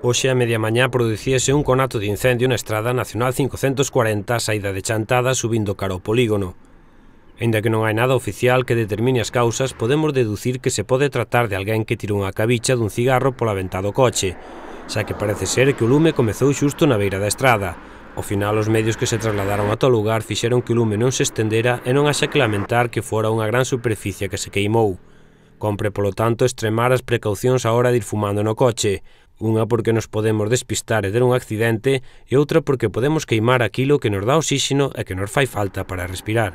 Hoxe a media mañá produciese un conato de incendio na estrada nacional 540 saída de Chantada subindo cara ao polígono. Ainda que non hai nada oficial que determine as causas, podemos deducir que se pode tratar de alguén que tirou unha cabicha dun cigarro pola ventá do coche, xa que parece ser que o lume comezou xusto na beira da estrada. Ao final, os medios que se trasladaron a o lugar fixeron que o lume non se estendera e non haxa que lamentar que fora unha gran superficie que se queimou. Compre, polo tanto, extremar as precaucións a hora de ir fumando no coche, Unha porque nos podemos despistar e ter un accidente e outra porque podemos queimar aquilo que nos dá oxíxeno e que nos fai falta para respirar.